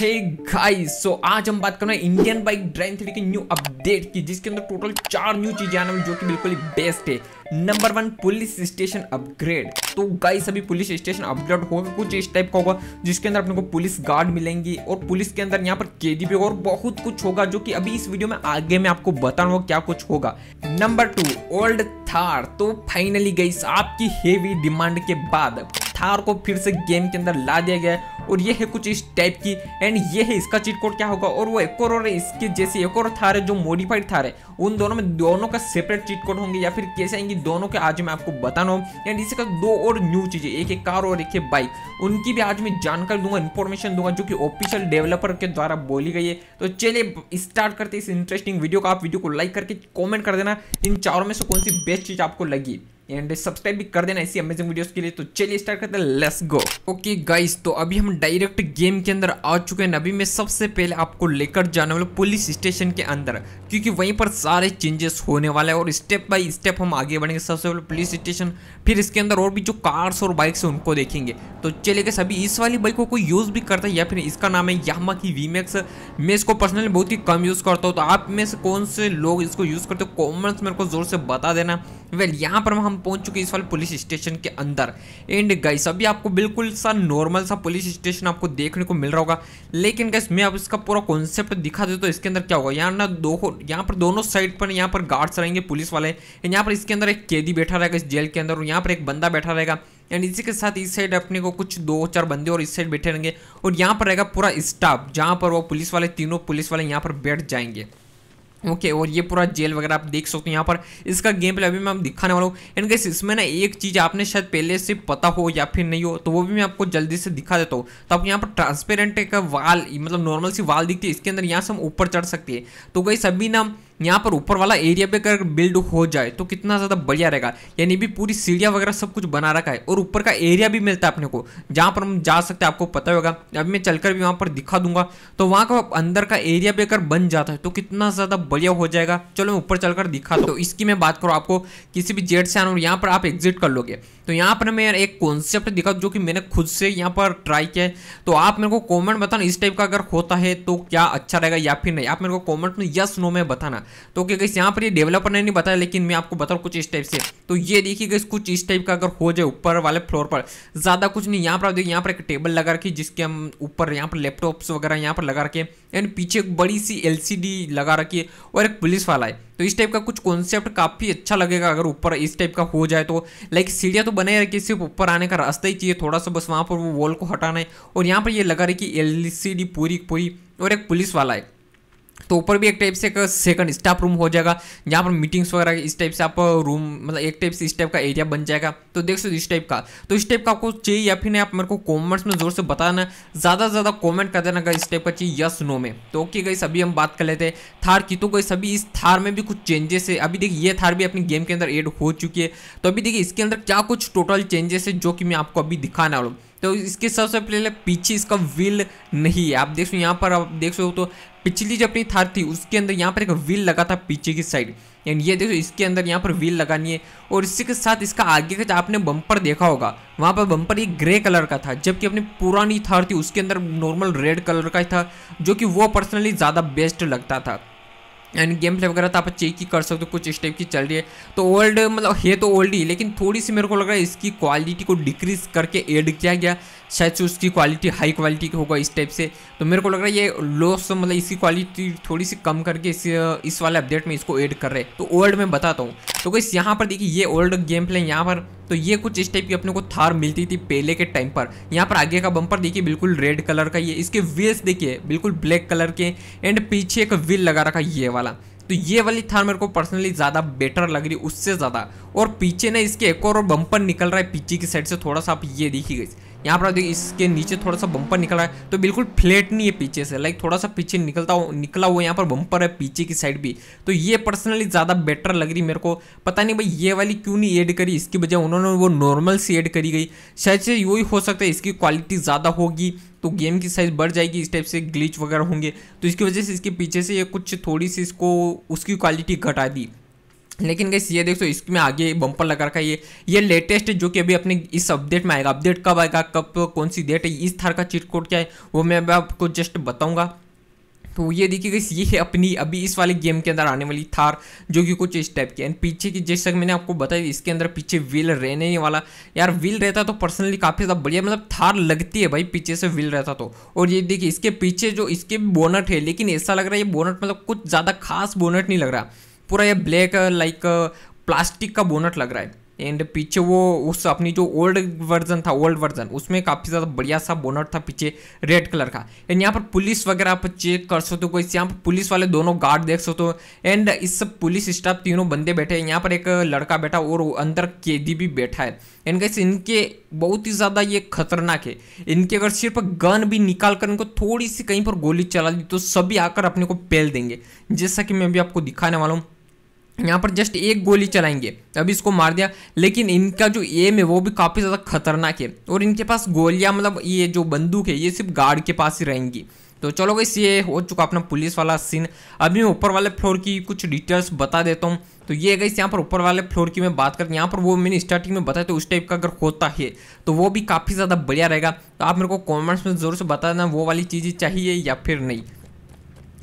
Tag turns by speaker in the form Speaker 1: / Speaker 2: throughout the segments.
Speaker 1: hey guys so आज हम बात कर रहे हैं इंडियन बाइक ड्राइव थ्री की न्यू अपडेट की जिसके अंदर टोटल चार न्यू चीजें आने वाली जो कि बिल्कुल ही बेस्ट है number one police station upgrade तो गाइस अभी पुलिस स्टेशन अपग्रेड होगा कुछ इस टाइप का होगा जिसके अंदर अपने को पुलिस गार्ड मिलेंगी और पुलिस के अंदर यहाँ पर के डी और बहुत कुछ होगा जो कि अभी इस वीडियो में आगे में आपको बताना होगा क्या कुछ होगा नंबर टू ओल्ड थार तो फाइनली गाइस आपकी हेवी डिमांड के बाद थार को फिर से गेम के अंदर ला दिया गया और ये है कुछ इस टाइप की एंड ये है इसका चीट कोड क्या होगा और वो एक और, इसके जैसे एक और थार है जो मॉडिफाइड थार है उन दोनों में दोनों का सेपरेट चीट कोड होंगे या फिर कैसे आएंगे दोनों के आज मैं आपको बताना हूँ एंड इसका दो और न्यू चीज़ें एक एक कार और एक है बाइक उनकी भी आज मैं जानकारी दूंगा इन्फॉर्मेशन दूंगा जो कि ऑफिशियल डेवलपर के द्वारा बोली गई है तो चलिए स्टार्ट करते इस इंटरेस्टिंग वीडियो को आप वीडियो को लाइक करके कॉमेंट कर देना इन चारों में से कौन सी बेस्ट चीज़ आपको लगी एंड सब्सक्राइब भी कर देना ऐसी अमेजिंग वीडियोस के लिए तो चलिए स्टार्ट करते हैं लेट्स गो ओके गाइस तो अभी हम डायरेक्ट गेम के अंदर आ चुके हैं अभी मैं सबसे पहले आपको लेकर जाने वाला पुलिस स्टेशन के अंदर क्योंकि वहीं पर सारे चेंजेस होने वाले हैं और स्टेप बाय स्टेप हम आगे बढ़ेंगे सबसे पहले पुलिस स्टेशन फिर इसके अंदर और भी जो कार्स और बाइक्स हैं उनको देखेंगे तो चले गए सभी इस वाली बाइक को कोई यूज़ भी करता है या फिर इसका नाम है यामा की वी मैक्स मैं इसको पर्सनली बहुत ही कम यूज़ करता हूँ तो आप में से कौन से लोग इसको यूज़ करते हो कॉमेंट्स मेरे को ज़ोर से बता देना वेल यहाँ पर हम पहुँच चुके इस वाले पुलिस स्टेशन के अंदर एंड गाइस अभी आपको बिल्कुल सा नॉर्मल सा पुलिस स्टेशन आपको देखने को मिल रहा होगा लेकिन गाइस मैं आप इसका पूरा कॉन्सेप्ट दिखा देता तो इसके अंदर क्या होगा यहाँ ना दो यहाँ पर दोनों साइड पर यहाँ पर गार्ड्स रहेंगे पुलिस वाले यहाँ पर इसके अंदर एक कैदी बैठा रहेगा इस जेल के अंदर और यहाँ पर एक बंदा बैठा रहेगा एंड इसी के साथ इस साइड अपने को कुछ दो चार बंदे और इस साइड बैठे रहेंगे और यहाँ पर रहेगा पूरा स्टाफ जहाँ पर वो पुलिस वाले तीनों पुलिस वाले यहाँ पर बैठ जाएंगे ओके okay, और ये पूरा जेल वगैरह आप देख सकते हो यहाँ पर इसका गेम प्ले अभी मैं आप दिखाने वाला हूँ इनके इसमें ना एक चीज़ आपने शायद पहले से पता हो या फिर नहीं हो तो वो भी मैं आपको जल्दी से दिखा देता हूँ तो आप यहाँ पर ट्रांसपेरेंट एक वाल मतलब नॉर्मल सी वाल दिखती है इसके अंदर यहाँ से हम ऊपर चढ़ सकती है तो कहीं सभी ना यहाँ पर ऊपर वाला एरिया पे अगर बिल्ड हो जाए तो कितना ज़्यादा बढ़िया रहेगा यानी भी पूरी सीढ़िया वगैरह सब कुछ बना रखा है और ऊपर का एरिया भी मिलता है अपने को जहाँ पर हम जा सकते हैं आपको पता होगा अभी मैं चलकर भी वहाँ पर दिखा दूंगा तो वहाँ का अंदर का एरिया भी अगर बन जाता है तो कितना ज़्यादा बढ़िया हो जाएगा चलो मैं ऊपर चलकर दिखा तो इसकी मैं बात करूँ आपको किसी भी जेट से आना और यहाँ पर आप एग्जिट कर लोगे तो यहाँ पर मैं एक कॉन्सेप्ट दिखा जो कि मैंने खुद से यहाँ पर ट्राई किया है तो आप मेरे को कॉमेंट बताना इस टाइप का अगर होता है तो क्या अच्छा रहेगा या फिर नहीं आप मेरे को कॉमेंट में यस नो में बताना तो क्या गई यहाँ पर ये डेवलपर ने नहीं बताया लेकिन मैं आपको बताऊँ कुछ इस टाइप से तो ये देखिए गई कुछ इस टाइप का अगर हो जाए ऊपर वाले फ्लोर पर ज़्यादा कुछ नहीं यहाँ पर आप देखिए यहाँ पर एक टेबल लगा रखी जिसके हम ऊपर यहाँ पर लैपटॉप्स वगैरह यहाँ पर लगा रखे एंड पीछे एक बड़ी सी एल लगा रखी है और एक पुलिस वाला है तो इस टाइप का कुछ कॉन्सेप्ट काफ़ी अच्छा लगेगा अगर ऊपर इस टाइप का हो जाए तो लाइक सीढ़ियाँ तो बनाई रखिए सिर्फ ऊपर आने का रास्ता ही चाहिए थोड़ा सा बस वहाँ पर वो वॉल को हटाना है और यहाँ पर ये लगा रही कि एल पूरी पूरी और एक पुलिस वाला है तो ऊपर भी एक टाइप से एक सेकंड स्टाफ रूम हो जाएगा जहाँ पर मीटिंग्स वगैरह इस टाइप से आप रूम मतलब एक टाइप से इस टाइप का एरिया बन जाएगा तो देख सकते इस टाइप का तो इस टाइप का आपको चाहिए या फिर आप मेरे को कॉमेंट्स में जोर से बताना ज़्यादा से ज़्यादा कॉमेंट कर देना इस टाइप का चाहिए यस नो में तो ओके गई सभी हम बात कर लेते हैं थार की तो गई सभी इस थार में भी कुछ चेंजेस है अभी देखिए ये थार भी अपनी गेम के अंदर एड हो चुकी है तो अभी देखिए इसके अंदर क्या कुछ टोटल चेंजेस है जो कि मैं आपको अभी दिखाने वाला हूँ तो इसके सबसे पहले पीछे इसका व्हील नहीं है आप देख सो यहाँ पर आप देख सो तो पिछली जो अपनी थार थी उसके अंदर यहाँ पर एक व्हील लगा था पीछे की साइड एंड ये देखो इसके अंदर यहाँ पर व्हील लगानी है और इसी के साथ इसका आगे का आपने बम्पर देखा होगा वहाँ पर बम्पर ये ग्रे कलर का था जबकि अपनी पुरानी थार थी उसके अंदर नॉर्मल रेड कलर का ही था जो कि वो पर्सनली ज़्यादा बेस्ट लगता था एंड गेम प्ले वगैरह तो आप चेक ही कर सकते हो कुछ इस टाइप की चल रही है तो ओल्ड मतलब है तो ओल्ड ही लेकिन थोड़ी सी मेरे को लग रहा है इसकी क्वालिटी को डिक्रीज करके ऐड किया गया शायद से उसकी क्वालिटी हाई क्वालिटी की होगा इस टाइप से तो मेरे को लग रहा है ये लो मतलब इसकी क्वालिटी थोड़ी सी कम करके इस इस वाले अपडेट में इसको ऐड कर रहे हैं तो ओल्ड में बताता हूँ तो कैसे यहाँ पर देखिए ये ओल्ड गेम प्ले यहाँ पर तो ये कुछ इस टाइप की अपने को थार मिलती थी पहले के टाइम पर यहाँ पर आगे का बम्पर देखिए बिल्कुल रेड कलर का ये इसके व्हील्स देखिए बिल्कुल ब्लैक कलर के एंड पीछे एक व्हील लगा रखा ये वाला तो ये वाली थार मेरे को पर्सनली ज़्यादा बेटर लग रही उससे ज़्यादा और पीछे ना इसके एक और बम्पर निकल रहा है पीछे की साइड से थोड़ा सा आप ये देखिए यहाँ पर आप देखिए इसके नीचे थोड़ा सा बम्पर निकला है तो बिल्कुल फ्लैट नहीं है पीछे से लाइक थोड़ा सा पीछे निकलता हो निकला हुआ यहाँ पर बम्पर है पीछे की साइड भी तो ये पर्सनली ज़्यादा बेटर लग रही मेरे को पता नहीं भाई ये वाली क्यों नहीं ऐड करी इसकी बजाय उन्होंने वो नॉर्मल सी एड करी गई शायद से यू हो सकता है इसकी क्वालिटी ज़्यादा होगी तो गेम की साइज़ बढ़ जाएगी इस टाइप से ग्लिच वगैरह होंगे तो इसकी वजह से इसके पीछे से ये कुछ थोड़ी सी इसको उसकी क्वालिटी घटा दी लेकिन गैस ये देखो इसमें आगे बम्पर लगा रखा है ये ये लेटेस्ट है जो कि अभी अपने इस अपडेट में आएगा अपडेट कब आएगा कब कौन सी डेट है इस थार का चीट कोड क्या है वो मैं आपको जस्ट बताऊंगा तो ये देखिए गई ये है अपनी अभी इस वाले गेम के अंदर आने वाली थार जो कि कुछ इस टाइप की एंड पीछे की जैसा मैंने आपको बताया इसके अंदर पीछे व्हील रहने ही वाला यार व्हील रहता तो पर्सनली काफ़ी ज़्यादा बढ़िया मतलब थार लगती है भाई पीछे से व्हील रहता तो और ये देखिए इसके पीछे जो इसके बोनट है लेकिन ऐसा लग रहा है ये बोनट मतलब कुछ ज़्यादा खास बोनट नहीं लग रहा पूरा ये ब्लैक लाइक प्लास्टिक का बोनट लग रहा है एंड पीछे वो उस अपनी जो ओल्ड वर्जन था ओल्ड वर्जन उसमें काफ़ी ज़्यादा बढ़िया सा बोनट था पीछे रेड कलर का एंड यहाँ पर पुलिस वगैरह आप चेक कर सकते हो कोई यहाँ पर पुलिस वाले दोनों गार्ड देख सकते हो एंड इस सब पुलिस स्टाफ तीनों बंदे बैठे हैं यहाँ पर एक लड़का बैठा और अंदर कैदी भी बैठा है एंड कैसे इनके बहुत ही ज़्यादा ये खतरनाक है इनके अगर सिर्फ गन भी निकाल कर इनको थोड़ी सी कहीं पर गोली चला दी तो सभी आकर अपने को पेल देंगे जैसा कि मैं भी आपको दिखाने वाला हूँ यहाँ पर जस्ट एक गोली चलाएंगे अभी इसको मार दिया लेकिन इनका जो एम है वो भी काफ़ी ज़्यादा खतरनाक है और इनके पास गोलियाँ मतलब ये जो बंदूक है ये सिर्फ गार्ड के पास ही रहेंगी तो चलो गई ये हो चुका अपना पुलिस वाला सीन अभी मैं ऊपर वाले फ्लोर की कुछ डिटेल्स बता देता हूँ तो ये गई यहाँ पर ऊपर वाले फ्लोर की मैं बात करती यहाँ पर वो मैंने स्टार्टिंग में बताया तो उस टाइप का अगर होता है तो वो भी काफ़ी ज़्यादा बढ़िया रहेगा तो आप मेरे को कॉमेंट्स में ज़रूर से बता देना वो वाली चीज़ें चाहिए या फिर नहीं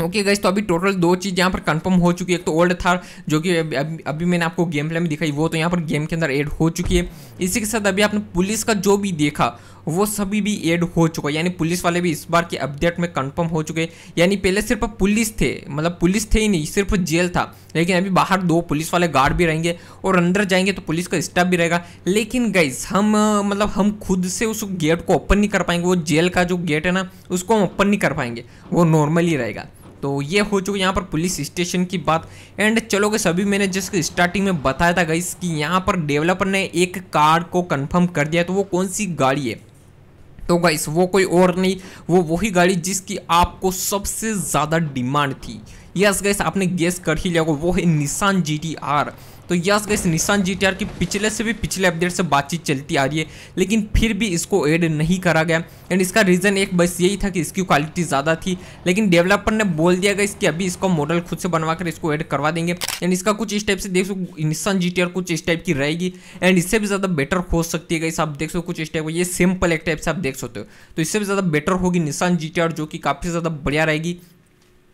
Speaker 1: ओके okay गाइस तो अभी टोटल दो चीज़ यहाँ पर कंफर्म हो चुकी है एक तो ओल्ड थार जो कि अभी, अभी, मैंने आपको गेम प्ले में दिखाई वो तो यहाँ पर गेम के अंदर ऐड हो चुकी है इसी के साथ अभी आपने पुलिस का जो भी देखा वो सभी भी ऐड हो चुका है यानी पुलिस वाले भी इस बार के अपडेट में कंफर्म हो चुके हैं यानी पहले सिर्फ पुलिस थे मतलब पुलिस थे ही नहीं सिर्फ जेल था लेकिन अभी बाहर दो पुलिस वाले गार्ड भी रहेंगे और अंदर जाएंगे तो पुलिस का स्टाफ भी रहेगा लेकिन गाइज हम मतलब हम खुद से उस गेट को ओपन नहीं कर पाएंगे वो जेल का जो गेट है ना उसको हम ओपन नहीं कर पाएंगे वो नॉर्मल ही रहेगा तो ये हो चुकी यहाँ पर पुलिस स्टेशन की बात एंड चलोगे सभी मैंने जिसके स्टार्टिंग में बताया था गाइस कि यहाँ पर डेवलपर ने एक कार को कंफर्म कर दिया तो वो कौन सी गाड़ी है तो गाइस वो कोई और नहीं वो वही गाड़ी जिसकी आपको सबसे ज़्यादा डिमांड थी यस गाइस आपने गेस कर ही लिया वो है निशान जी टी आर तो यस गैस निशान जी की पिछले से भी पिछले अपडेट से बातचीत चलती आ रही है लेकिन फिर भी इसको ऐड नहीं करा गया एंड इसका रीज़न एक बस यही था कि इसकी क्वालिटी ज़्यादा थी लेकिन डेवलपर ने बोल दिया गया इसकी अभी इसका मॉडल खुद से बनवा कर इसको ऐड करवा देंगे एंड इसका कुछ इस टाइप से देख सको निशान जी कुछ इस टाइप की रहेगी एंड इससे भी ज़्यादा बेटर हो सकती है गई आप देख सको कुछ इस टाइप ये सिंपल एक टाइप से आप देख सकते हो तो इससे भी ज़्यादा बेटर होगी निशान जी जो कि काफ़ी ज़्यादा बढ़िया रहेगी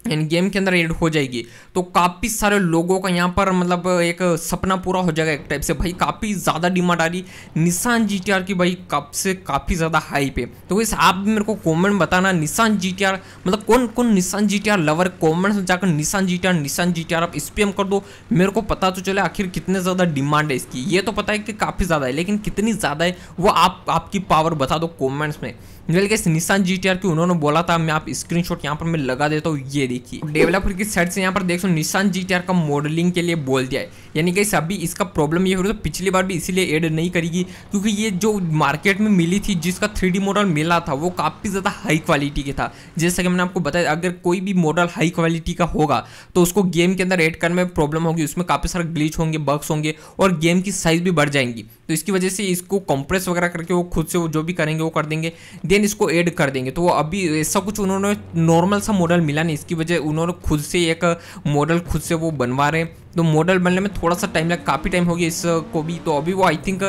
Speaker 1: एंड गेम के अंदर एड हो जाएगी तो काफ़ी सारे लोगों का यहाँ पर मतलब एक सपना पूरा हो जाएगा एक टाइप से भाई काफ़ी ज़्यादा डिमांड आ रही निशान जी की भाई कब से काफ़ी ज़्यादा हाई पे तो वैसे आप भी मेरे को कमेंट बताना निशान जी मतलब कौन कौन निशान जी लवर कॉमेंट्स में जाकर निशान जी टी आर निशान जी आप एम कर दो मेरे को पता तो चले आखिर कितने ज़्यादा डिमांड है इसकी ये तो पता है कि काफ़ी ज़्यादा है लेकिन कितनी ज़्यादा है वो आप आपकी पावर बता दो कॉमेंट्स में वेल निशान जी की उन्होंने बोला था मैं आप शॉट यहाँ पर मैं लगा देता हूँ ये देखिए डेवलपर की साइड से यहाँ पर देख सो निशान जी का मॉडलिंग के लिए बोल दिया है यानी कि सभी इसका प्रॉब्लम ये हो रहा है पिछली बार भी इसीलिए एड नहीं करेगी क्योंकि ये जो मार्केट में मिली थी जिसका थ्री मॉडल मिला था वो काफ़ी ज़्यादा हाई क्वालिटी के था जैसा कि मैंने आपको बताया अगर कोई भी मॉडल हाई क्वालिटी का होगा तो उसको गेम के अंदर एड करने में प्रॉब्लम होगी उसमें काफ़ी सारे ग्लीच होंगे बग्स होंगे और गेम की साइज़ भी बढ़ जाएंगी तो इसकी वजह से इसको कंप्रेस वगैरह करके वो खुद से वो जो भी करेंगे वो कर देंगे देन इसको ऐड कर देंगे तो वो अभी ऐसा कुछ उन्होंने नॉर्मल सा मॉडल मिला नहीं इसकी वजह उन्होंने खुद से एक मॉडल खुद से वो बनवा रहे हैं तो मॉडल बनने में थोड़ा सा टाइम लगे काफ़ी टाइम हो गया इसको भी तो अभी वो आई थिंक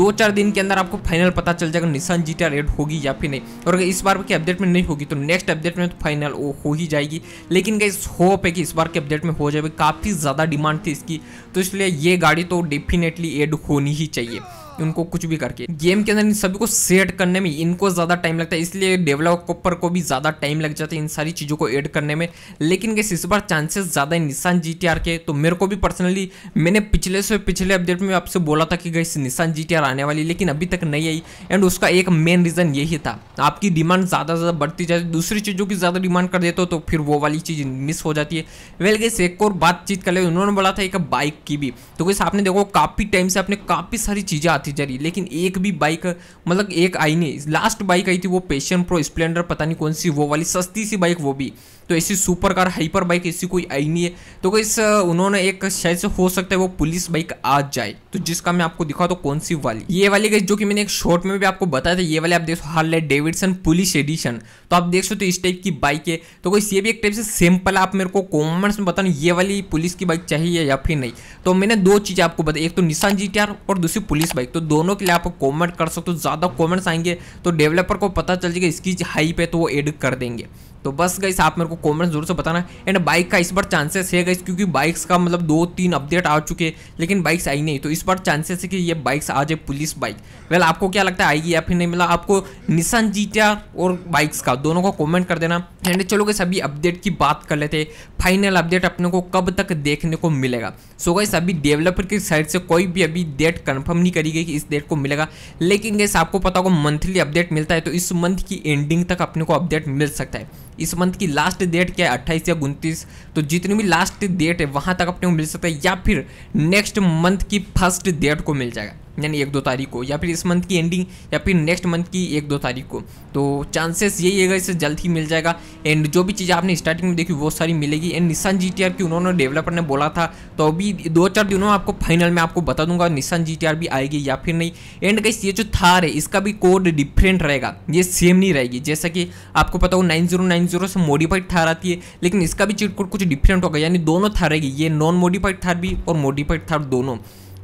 Speaker 1: दो चार दिन के अंदर आपको फाइनल पता चल जाएगा निशान जी रेड होगी या फिर नहीं और अगर इस बार के अपडेट में नहीं होगी तो नेक्स्ट अपडेट में तो फाइनल वो हो ही जाएगी लेकिन गाइस होप है कि इस बार के अपडेट में हो जाएगी काफ़ी ज़्यादा डिमांड थी इसकी तो इसलिए ये गाड़ी तो डेफिनेटली एड होनी ही चाहिए उनको कुछ भी करके गेम के अंदर इन सभी को सेट करने में इनको ज़्यादा टाइम लगता है इसलिए डेवलपर को भी ज़्यादा टाइम लग जाता है इन सारी चीज़ों को एड करने में लेकिन कैसे इस बार चांसेस ज़्यादा है निशान जी के तो मेरे को भी पर्सनली मैंने पिछले से पिछले अपडेट में आपसे बोला था कि गई निशान जी आने वाली लेकिन अभी तक नहीं आई एंड उसका एक मेन रीज़न यही था आपकी डिमांड ज़्यादा ज़्यादा बढ़ती जाती दूसरी चीज़ों की ज़्यादा डिमांड कर देते हो तो फिर वो वाली चीज़ मिस हो जाती है वेल गैस एक और बातचीत कर ले उन्होंने बोला था एक बाइक की भी तो कैसे आपने देखो काफ़ी टाइम से आपने काफ़ी सारी चीज़ें आती थी जरी लेकिन एक भी बाइक मतलब एक आई नहीं लास्ट बाइक आई थी वो पेशन प्रो स्प्लेंडर पता नहीं कौन सी वो वाली सस्ती सी बाइक वो भी तो ऐसी सुपर कार हाइपर बाइक ऐसी कोई आई नहीं है तो इस उन्होंने एक शायद से हो सकता है वो पुलिस बाइक आ जाए तो जिसका मैं आपको दिखा तो कौन सी वाली ये वाली गई जो कि मैंने एक शॉर्ट में भी आपको बताया था ये वाले आप देखो हार्ले डेविडसन पुलिस एडिशन तो आप देख सकते हो इस टाइप की बाइक है तो कोई ये भी एक टाइप से सिंपल आप मेरे को कॉमेंट्स में बताना ये वाली पुलिस की बाइक चाहिए या फिर नहीं तो मैंने दो चीज़ें आपको बताई एक तो निशान जी और दूसरी पुलिस बाइक तो दोनों के लिए आप कॉमेंट कर सकते हो ज़्यादा कॉमेंट्स आएंगे तो डेवलपर को पता चल जाएगा इसकी हाइप है तो वो एड कर देंगे तो बस गई आप मेरे को कॉमेंट जरूर से बताना एंड बाइक का इस बार चांसेस है गई क्योंकि बाइक्स का मतलब दो तीन अपडेट आ चुके हैं लेकिन बाइक्स आई नहीं तो इस बार चांसेस है कि ये बाइक्स आ जाए पुलिस बाइक वेल आपको क्या लगता है आएगी या फिर नहीं मिला आपको निशान जीतिया और बाइक्स का दोनों को कॉमेंट कर देना एंड चलो गई सभी अपडेट की बात कर लेते फाइनल अपडेट अपने को कब तक देखने को मिलेगा सो गई अभी डेवलपर की साइड से कोई भी अभी डेट कन्फर्म नहीं करी गई कि इस डेट को मिलेगा लेकिन गैस आपको पता होगा मंथली अपडेट मिलता है तो इस मंथ की एंडिंग तक अपने को अपडेट मिल सकता है इस मंथ की लास्ट डेट क्या है अट्ठाईस या उनतीस तो जितनी भी लास्ट डेट है वहाँ तक अपने को मिल सकता है या फिर नेक्स्ट मंथ की फर्स्ट डेट को मिल जाएगा यानी एक दो तारीख को या फिर इस मंथ की एंडिंग या फिर नेक्स्ट मंथ की एक दो तारीख को तो चांसेस यही है इसे जल्द ही मिल जाएगा एंड जो भी चीज़ आपने स्टार्टिंग में देखी वो सारी मिलेगी एंड निशान जी टी आर की उन्होंने डेवलपर ने बोला था तो अभी दो चार दिनों में आपको फाइनल में आपको बता दूंगा निशान जी टी आर भी आएगी या फिर नहीं एंड गई ये जो थार है इसका भी कोड डिफरेंट रहेगा ये सेम नहीं रहेगी जैसा कि आपको पता हो नाइन जीरो नाइन जीरो से मॉडिफाइड थार आती है लेकिन इसका भी चिट कोड कुछ डिफरेंट होगा यानी दोनों थार रहेगी ये नॉन मॉडिफाइड थार भी और मॉडिफाइड थार दोनों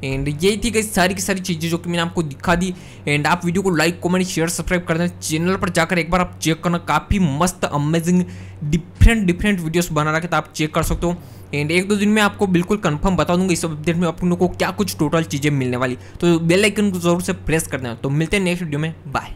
Speaker 1: एंड यही थी कई सारी की सारी चीज़ें जो कि मैंने आपको दिखा दी एंड आप वीडियो को लाइक कमेंट शेयर सब्सक्राइब कर देना चैनल पर जाकर एक बार आप चेक करना काफ़ी मस्त अमेजिंग डिफरेंट डिफरेंट वीडियोस बना रखे तो आप चेक कर सकते हो एंड एक दो दिन में आपको बिल्कुल कंफर्म बता दूंगा इस अपडेट में आप लोगों को क्या कुछ टोटल चीज़ें मिलने वाली तो बेलाइकन को जरूर से प्रेस कर देना तो मिलते हैं नेक्स्ट वीडियो में बाय